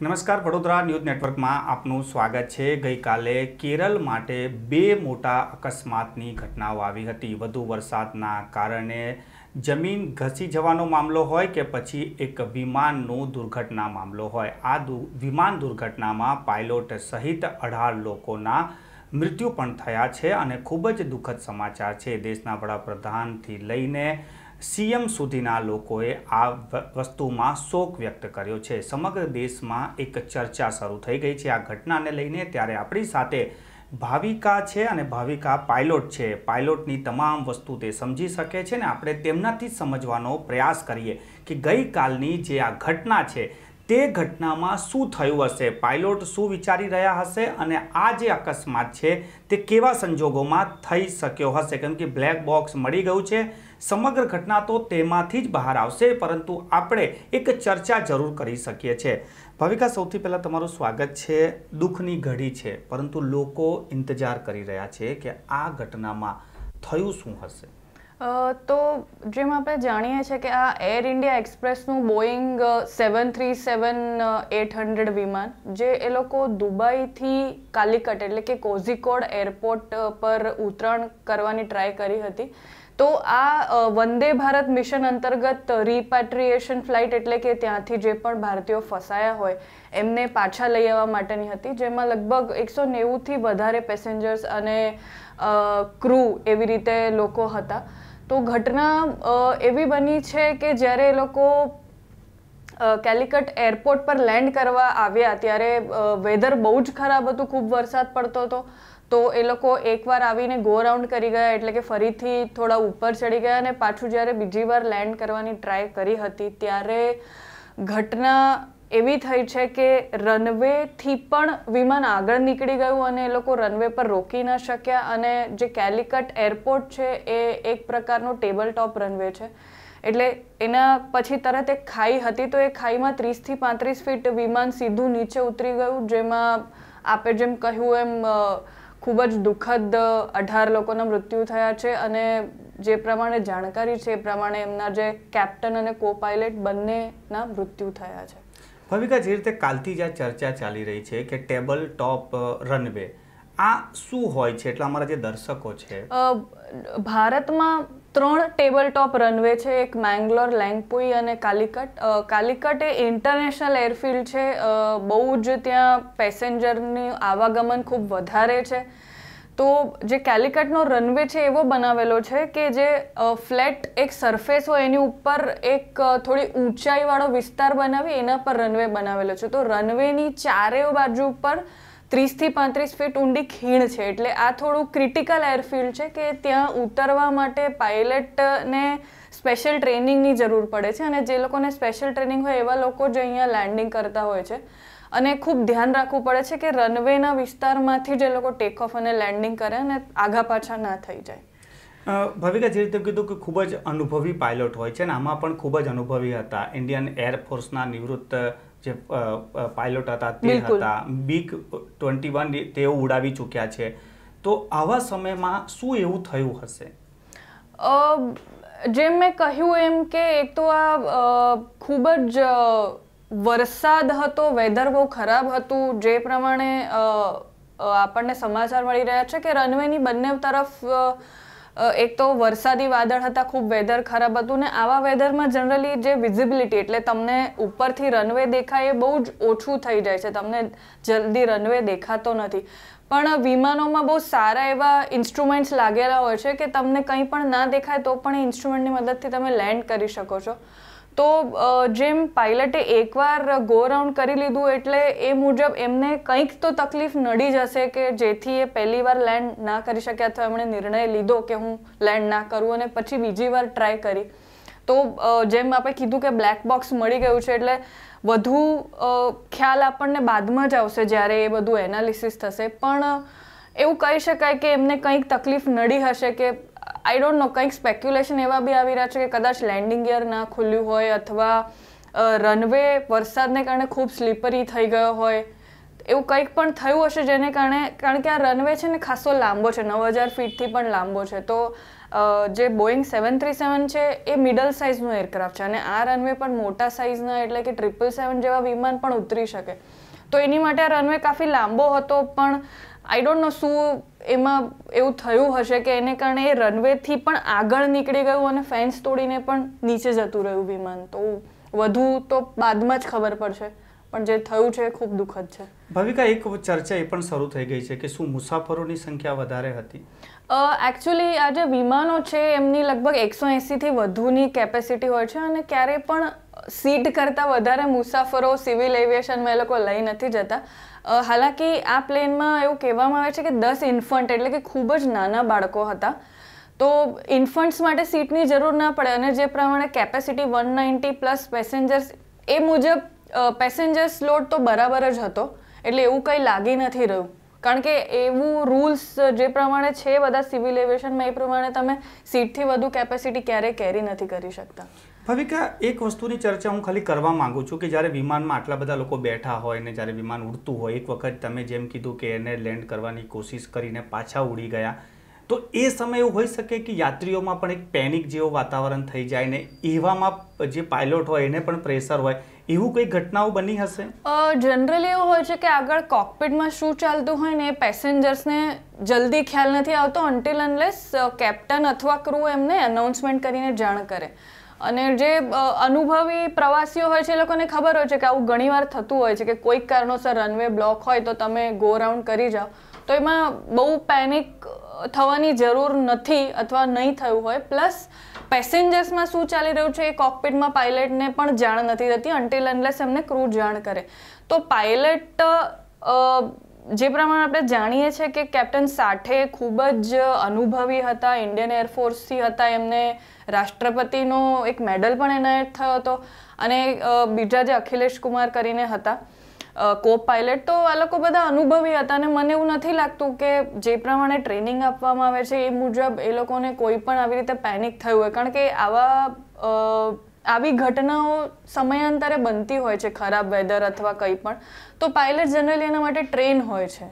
નમસ્કાર વડોદરા ન્યૂઝ નેટવર્કમાં આપનું સ્વાગત છે ગઈકાલે કેરળ માટે બે મોટા અકસ્માતની ઘટનાઓ આવી હતી વધુ વરસાદના કારણે જમીન ઘસી જવાનો મામલો હોય કે પછી એક વિમાનનો દુર્ઘટના મામલો હોય આ વિમાન દુર્ઘટનામાં પાયલોટ સહિત અઢાર લોકોના મૃત્યુ પણ થયા છે અને ખૂબ જ દુઃખદ સમાચાર છે દેશના વડાપ્રધાનથી લઈને સીએમ સુધીના લોકોએ આ વસ્તુમાં શોક વ્યક્ત કર્યો છે સમગ્ર દેશમાં એક ચર્ચા શરૂ થઈ ગઈ છે આ ઘટનાને લઈને ત્યારે આપણી સાથે ભાવિકા છે અને ભાવિકા પાયલોટ છે પાયલોટની તમામ વસ્તુ તે સમજી શકે છે ને આપણે તેમનાથી સમજવાનો પ્રયાસ કરીએ કે ગઈકાલની જે આ ઘટના છે તે ઘટનામાં શું થયું હશે પાયલોટ શું વિચારી રહ્યા હશે અને આ જે અકસ્માત છે તે કેવા સંજોગોમાં થઈ શક્યો હશે કેમ કે બ્લેક બોક્સ મળી ગયું છે સમગ્ર ઘટના તો તેમાંથી જ બહાર આવશે પરંતુ આપણે એક ચર્ચા જરૂર કરી શકીએ છીએ ભાવિકા સૌથી પહેલાં તમારું સ્વાગત છે દુઃખની ઘડી છે પરંતુ લોકો ઇંતજાર કરી રહ્યા છે કે આ ઘટનામાં થયું શું હશે તો જેમ આપણે જાણીએ છીએ કે આ એર ઇન્ડિયા એક્સપ્રેસનું Boeing seven three seven eight hundred વિમાન જે એ લોકો દુબઈથી કાલિકટ એટલે કે કોઝિકોડ એરપોર્ટ પર ઉતરાણ કરવાની ટ્રાય કરી હતી તો આ વંદે ભારત મિશન અંતર્ગત રિપેટ્રિએશન ફ્લાઇટ એટલે કે ત્યાંથી જે પણ ભારતીયો ફસાયા હોય એમને પાછા લઈ આવવા માટેની હતી જેમાં લગભગ એકસો નેવુંથી વધારે પેસેન્જર્સ અને ક્રૂ એવી રીતે લોકો હતા તો ઘટના એવી બની છે કે જ્યારે એ લોકો કેલિકટ એરપોર્ટ પર લેન્ડ કરવા આવ્યા ત્યારે વેધર બહુ જ ખરાબ હતું ખૂબ વરસાદ પડતો હતો તો એ લોકો એકવાર આવીને ગો રાઉન્ડ કરી ગયા એટલે કે ફરીથી થોડા ઉપર ચડી ગયા અને પાછું જ્યારે બીજી વાર લેન્ડ કરવાની ટ્રાય કરી હતી ત્યારે ઘટના એવી થઈ છે કે રનવેથી પણ વિમાન આગળ નીકળી ગયું અને એ લોકો રનવે પર રોકી ન શક્યા અને જે કેલિકટ એરપોર્ટ છે એ એક પ્રકારનો ટેબલ ટોપ રનવે છે એટલે એના પછી તરત એક ખાઈ હતી તો એ ખાઈમાં ત્રીસથી પાંત્રીસ ફીટ વિમાન સીધું નીચે ઉતરી ગયું જેમાં આપે જેમ કહ્યું એમ ખૂબ જ દુઃખદ અઢાર લોકોના મૃત્યુ થયા છે અને જે પ્રમાણે જાણકારી છે એ પ્રમાણે એમના જે કેપ્ટન અને કો પાયલટ બંનેના મૃત્યુ થયા છે ભવિકા જે રીતે કાલથી જ આ ચર્ચા ચાલી રહી છે કે ટેબલ ટોપ રનવે આ શું હોય છે એટલે અમારા જે દર્શકો છે ભારતમાં ત્રણ ટેબલ ટોપ રનવે છે એક મેંગ્લોર લેંગપુઈ અને કાલિકટ કાલિકટ એ ઇન્ટરનેશનલ એરફિલ્ડ છે બહુ જ ત્યાં પેસેન્જરની આવાગમન ખૂબ વધારે છે તો જે કેલિકટનો રનવે છે એવો બનાવેલો છે કે જે ફ્લેટ એક સરફેસ હોય એની ઉપર એક થોડી ઊંચાઈવાળો વિસ્તાર બનાવી એના પર રનવે બનાવેલો છે તો રનવેની ચારે બાજુ પર ત્રીસથી પાંત્રીસ ફીટ ઊંડી ખીણ છે એટલે આ થોડું ક્રિટિકલ એરફિલ્ડ છે કે ત્યાં ઉતરવા માટે પાયલટને સ્પેશિયલ ટ્રેનિંગની જરૂર પડે છે અને જે લોકોને સ્પેશિયલ ટ્રેનિંગ હોય એવા લોકો જ અહીંયા લેન્ડિંગ કરતા હોય છે અને ખૂબ ધ્યાન રાખવું પડે છે કે રનવેના વિસ્તારમાંથી જે લોકો ટેક ઓફ અને લેન્ડિંગ કરે અને આગા પાછા ના થઈ જાય ભવિકા જે રીતે કીધું કે ખૂબ જ અનુભવી પાયલોટ હોય છે અને આમાં પણ ખૂબ જ અનુભવી હતા ઇન્ડિયન એરફોર્સના નિવૃત્ત જે પાયલોટ હતા તે હતા બિગ ટ્વેન્ટી વન તેઓ ઉડાવી ચૂક્યા છે તો આવા સમયમાં શું એવું થયું હશે જેમ મેં કહ્યું એમ કે એક તો આ ખૂબ જ વરસાદ હતો વેધર બહુ ખરાબ હતું જે પ્રમાણે આપણને સમાચાર મળી રહ્યા છે કે રનવેની બંને તરફ એક તો વરસાદી વાદળ હતા ખૂબ વેધર ખરાબ હતું ને આવા વેધરમાં જનરલી જે વિઝિબિલિટી એટલે તમને ઉપરથી રનવે દેખાય એ બહુ જ ઓછું થઈ જાય છે તમને જલ્દી રનવે દેખાતો નથી પણ વિમાનોમાં બહુ સારા એવા ઇન્સ્ટ્રુમેન્ટ્સ લાગેલા હોય છે કે તમને કંઈ પણ ના દેખાય તો પણ એ ઇન્સ્ટ્રુમેન્ટની મદદથી તમે લેન્ડ કરી શકો છો તો જેમ પાઇલટે એકવાર ગો રાઉન્ડ કરી લીધું એટલે એ મુજબ એમને કંઈક તો તકલીફ નડી જશે કે જેથી એ પહેલી વાર લેન્ડ ના કરી શક્યા અથવા એમણે નિર્ણય લીધો કે હું લેન્ડ ના કરું અને પછી બીજી વાર ટ્રાય કરી તો જેમ આપણે કીધું કે બ્લેક બોક્સ મળી ગયું છે એટલે વધુ ખ્યાલ આપણને બાદમાં જ આવશે જ્યારે એ બધું એનાલિસિસ થશે પણ એવું કહી શકાય કે એમને કંઈક તકલીફ નડી હશે કે આઈ ડોન્ટ નો કંઈક સ્પેક્યુલેશન એવા બી આવી રહ્યા છે કે કદાચ લેન્ડિંગ ગિયર ના ખુલ્યું હોય અથવા રનવે વરસાદને કારણે ખૂબ સ્લીપરી થઈ ગયો હોય એવું કંઈક પણ થયું હશે જેને કારણે કારણ કે આ રનવે છે ને ખાસો લાંબો છે નવ હજાર ફીટથી પણ લાંબો છે તો જે બોઈંગ સેવન થ્રી સેવન છે એ મિડલ સાઇઝનું એરક્રાફ્ટ છે અને આ રનવે પણ મોટા સાઇઝના એટલે કે ટ્રિપલ સેવન જેવા વિમાન પણ ઉતરી શકે તો એની માટે આ રનવે કાફી લાંબો હતો પણ આઈ ડોન્ટ નો શું એમાં એવું થયું હશે કે એને કારણે એ રનવેથી પણ આગળ નીકળી ગયું અને ફેન્સ તોડીને પણ નીચે જતું રહ્યું વિમાન તો વધુ તો બાદમાં જ ખબર પડશે પણ જે થયું છે ખૂબ દુઃખદ છે ભાવિકા એક ચર્ચા એ પણ શરૂ થઈ ગઈ છે કે શું મુસાફરોની સંખ્યા વધારે હતી એકચ્યુઅલી આ જે વિમાનો છે એમની લગભગ એકસો એંસીથી વધુની કેપેસિટી હોય છે અને ક્યારેય પણ સીટ કરતાં વધારે મુસાફરો સિવિલ એવિએશનમાં એ લોકો લઈ નથી જતા હાલાકી આ પ્લેનમાં એવું કહેવામાં આવે છે કે દસ ઇન્ફન્ટ એટલે કે ખૂબ જ નાના બાળકો હતા તો ઇન્ફન્ટ્સ માટે સીટની જરૂર ના પડે અને જે પ્રમાણે capacity one ninety plus passengers એ મુજબ પેસેન્જર્સ સ્લોટ તો બરાબર જ હતો એટલે એવું કંઈ લાગી નથી રહ્યું કારણ કે એવું રૂલ્સ જે પ્રમાણે છે બધા સિવિલ એવિએશનમાં એ પ્રમાણે તમે સીટથી વધુ કેપેસિટી ક્યારેય કેરી નથી કરી શકતા ભાવિકા એક વસ્તુની ચર્ચા હું ખાલી કરવા માંગુ છું કે જ્યારે વિમાનમાં આટલા બધા લોકો બેઠા હોય ને જ્યારે વિમાન ઉડતું હોય એક વખત તમે જેમ કીધું કે એને લેન્ડ કરવાની કોશિશ કરીને પાછા ઉડી ગયા તો એ સમય એવું હોઈ શકે કે યાત્રીઓમાં પણ એક પેનિક જેવું વાતાવરણ થઈ જાય ને એવામાં જે પાયલોટ હોય એને પણ પ્રેશર હોય એવું કોઈ ઘટનાઓ બની હશે જનરલી એવું હોય છે કે આગળ કોકપિટમાં શું ચાલતું હોય ને એ પેસેન્જર્સને જલ્દી ખ્યાલ નથી આવતો અન્ટિલ અનલેસ કેપ્ટન અથવા ક્રૂ એમને અનાઉન્સમેન્ટ કરીને જાણ કરે અને જે અનુભવી પ્રવાસીઓ હોય છે એ લોકોને ખબર હોય છે કે આવું ઘણીવાર થતું હોય છે કે કોઈક કારણોસર રનવે બ્લોક હોય તો તમે ગો રાઉન્ડ કરી જાઓ તો એમાં બહુ પેનિક થવાની જરૂર નથી અથવા નહીં થયું હોય પ્લસ પેસેન્જર્સમાં શું ચાલી રહ્યું છે એ કોકપીટમાં પાયલટને પણ જાણ નથી રહેતી અન્ટિલ અનલેસ એમને ક્રૂ જાણ કરે તો પાયલટ જે પ્રમાણે આપણે જાણીએ છીએ કે કેપ્ટન સાઠે ખૂબ જ અનુભવી હતા ઇન્ડિયન એરફોર્સથી હતા એમને રાષ્ટ્રપતિનો એક મેડલ પણ એનાયત થયો હતો અને બીજા જે અખિલેશ કુમાર કરીને હતા કો પાયલટ તો આ લોકો બધા અનુભવી હતા અને મને એવું નથી લાગતું કે જે પ્રમાણે ટ્રેનિંગ આપવામાં આવે છે એ મુજબ એ લોકોને કોઈ પણ આવી રીતે પેનિક થયું હોય કારણ કે આવા આવી ઘટનાઓ સમયાંતરે બનતી હોય છે ખરાબ વેધર અથવા કંઈ પણ તો પાયલટ જનરલી એના માટે ટ્રેન હોય છે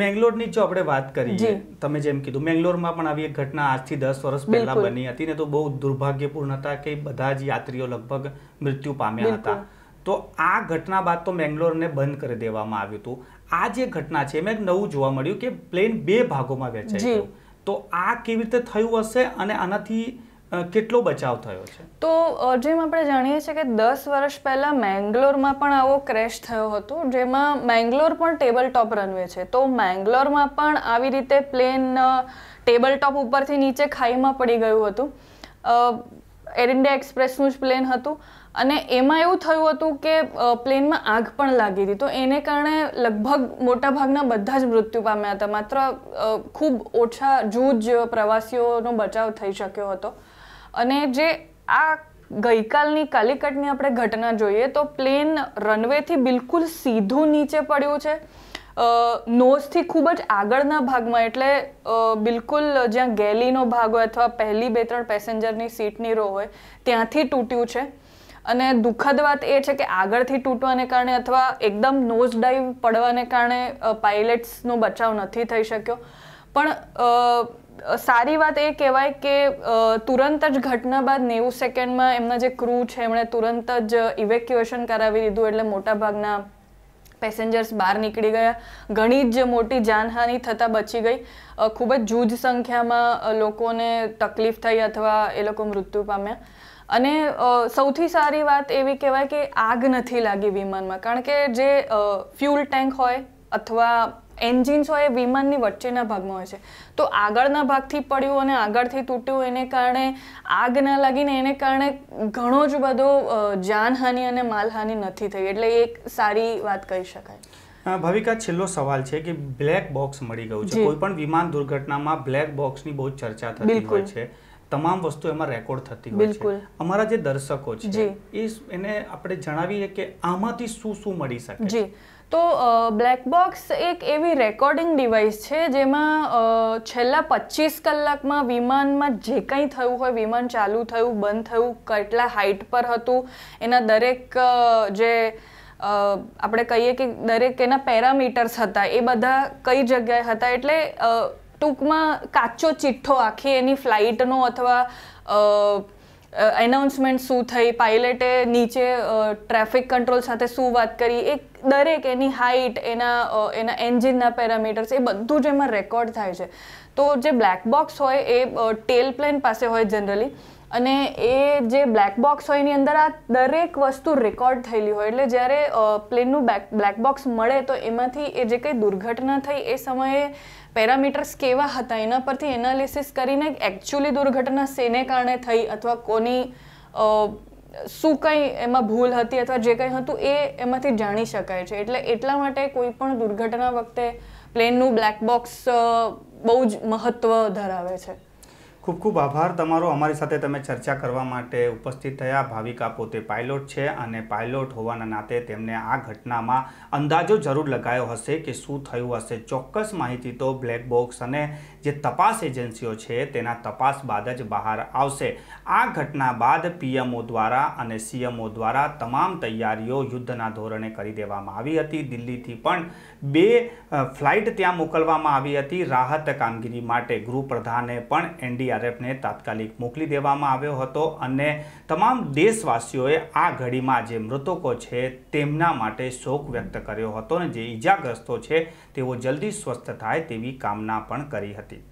મેંગ્લોરની જો આપણે વાત કરીએ તમે જેમ કીધું મેંગ્લોરમાં પણ આવી એક ઘટના આજથી દસ વર્ષ પહેલા બની હતી ને તો બહુ દુર્ભાગ્યપૂર્ણ હતા કે બધા જ યાત્રીઓ લગભગ મૃત્યુ પામ્યા હતા તો આ ઘટના બાદ તો મેંગ્લોરને બંધ કરી દેવામાં આવ્યું હતું આ જે ઘટના છે એમાં એક નવું જોવા મળ્યું કે પ્લેન બે ભાગોમાં વેચાઈ ગયું તો આ કેવી રીતે થયું હશે અને આનાથી કેટલો બચાવ થયો છે તો જેમ આપણે જાણીએ છીએ કે દસ વર્ષ પહેલાં મેંગ્લોરમાં પણ આવો ક્રેશ થયો હતો જેમાં મેંગ્લોર પણ ટેબલ ટોપ રનવે છે તો મેંગ્લોરમાં પણ આવી રીતે પ્લેન ટેબલ ટોપ ઉપરથી નીચે ખાઈમાં પડી ગયું હતું એર ઇન્ડિયા એક્સપ્રેસનું જ પ્લેન હતું અને એમાં એવું થયું હતું કે પ્લેનમાં આગ પણ લાગી હતી તો એને કારણે લગભગ મોટાભાગના બધા જ મૃત્યુ પામ્યા હતા માત્ર ખૂબ ઓછા જૂજ પ્રવાસીઓનો બચાવ થઈ શક્યો હતો અને જે આ ગઈકાલની કાલિકટની આપણે ઘટના જોઈએ તો પ્લેન રનવેથી બિલકુલ સીધું નીચે પડ્યું છે નોઝથી ખૂબ જ આગળના ભાગમાં એટલે બિલકુલ જ્યાં ગેલીનો ભાગ હોય અથવા પહેલી બે ત્રણ પેસેન્જરની સીટની રો હોય ત્યાંથી તૂટ્યું છે અને દુઃખદ વાત એ છે કે આગળથી તૂટવાને કારણે અથવા એકદમ નોઝ ડાઈવ પડવાને કારણે પાઇલટ્સનો બચાવ નથી થઈ શક્યો પણ સારી વાત એ કહેવાય કે તુરંત જ ઘટના બાદ નેવું સેકન્ડમાં એમના જે ક્રૂ છે એમણે તુરંત જ ઇવેક્યુએશન કરાવી દીધું એટલે મોટા ભાગના પેસેન્જર્સ બહાર નીકળી ગયા ઘણી જ મોટી જાનહાનિ થતાં બચી ગઈ ખૂબ જ જૂજ સંખ્યામાં લોકોને તકલીફ થઈ અથવા એ લોકો મૃત્યુ પામ્યા અને સૌથી સારી વાત એવી કહેવાય કે આગ નથી લાગી વિમાનમાં કારણ કે જે ફ્યુલ ટેન્ક હોય અથવા એન્જિન હોય એ વિમાનની વચ્ચેના ભાગમાં હોય છે તો આગળના ભાગથી પડ્યું અને આગળથી તૂટ્યું એને કારણે આગ ના લાગીને એને કારણે ઘણો જ બધો જાનહાનિ અને માલહાનિ નથી થઈ એટલે એક સારી વાત કહી શકાય ભાવિકા છેલ્લો સવાલ છે કે બ્લેક બોક્સ મળી ગયું છે કોઈ પણ વિમાન દુર્ઘટનામાં બ્લેક બોક્સની બહુ ચર્ચા થતી હોય છે તમામ વસ્તુ એમાં રેકોર્ડ થતી હોય છે અમારા જે દર્શકો છે એ એને આપણે જણાવીએ કે આમાંથી શું શું મળી શકે તો બ્લેક બોક્સ એક એવી રેકોર્ડિંગ ડિવાઇસ છે જેમાં છેલ્લા પચીસ કલાકમાં વિમાનમાં જે કંઈ થયું હોય વિમાન ચાલુ થયું બંધ થયું કેટલા હાઇટ પર હતું એના દરેક જે આપણે કહીએ કે દરેક એના પેરામીટર્સ હતા એ બધા કઈ જગ્યાએ હતા એટલે ટૂંકમાં કાચો ચિઠ્ઠો આખી એની ફ્લાઇટનો અથવા એનાઉન્સમેન્ટ શું થઈ પાયલટે નીચે ટ્રાફિક કંટ્રોલ સાથે શું વાત કરી એક દરેક એની હાઇટ એના એના એન્જિનના પેરામીટર્સ એ બધું જ એમાં રેકોર્ડ થાય છે તો જે બ્લેક બોક્સ હોય એ ટેલ પ્લેન પાસે હોય જનરલી અને એ જે બ્લેક બોક્સ હોય એની અંદર આ દરેક વસ્તુ રેકોર્ડ થયેલી હોય એટલે જ્યારે પ્લેનનું બ્લેક બ્લેક બોક્સ મળે તો એમાંથી એ જે કંઈ દુર્ઘટના થઈ એ સમયે પેરામીટર્સ કેવા હતા એના પરથી એનાલિસિસ કરીને એકચ્યુઅલી દુર્ઘટના સેને કારણે થઈ અથવા કોની શું કંઈ એમાં ભૂલ હતી અથવા જે કંઈ હતું એ એમાંથી જાણી શકાય છે એટલે એટલા માટે કોઈ પણ દુર્ઘટના વખતે પ્લેનનું બ્લેક બોક્સ બહુ જ મહત્ત્વ ધરાવે છે ખૂબ ખૂબ આભાર તમારો અમારી સાથે તમે ચર્ચા કરવા માટે ઉપસ્થિત થયા ભાવિકા પોતે પાયલોટ છે અને પાયલોટ હોવાના નાતે તેમને આ ઘટનામાં અંદાજો જરૂર લગાયો હશે કે શું થયું હશે ચોક્કસ માહિતી તો બ્લેક બોક્સ અને જે તપાસ એજન્સીઓ છે તેના તપાસ બાદ જ બહાર આવશે આ ઘટના બાદ પીએમઓ દ્વારા અને સીએમઓ દ્વારા તમામ તૈયારીઓ યુદ્ધના ધોરણે કરી દેવામાં આવી હતી દિલ્હીથી પણ બે ફ્લાઇટ ત્યાં મોકલવામાં આવી હતી રાહત કામગીરી માટે ગૃહપ્રધાને પણ એનડીઆરએફને તાત્કાલિક મોકલી દેવામાં આવ્યો હતો અને તમામ દેશવાસીઓએ આ ઘડીમાં જે મૃતકો છે તેમના માટે શોક વ્યક્ત કર્યો હતો અને જે ઈજાગ્રસ્તો છે તેઓ જલ્દી સ્વસ્થ થાય તેવી કામના પણ કરી હતી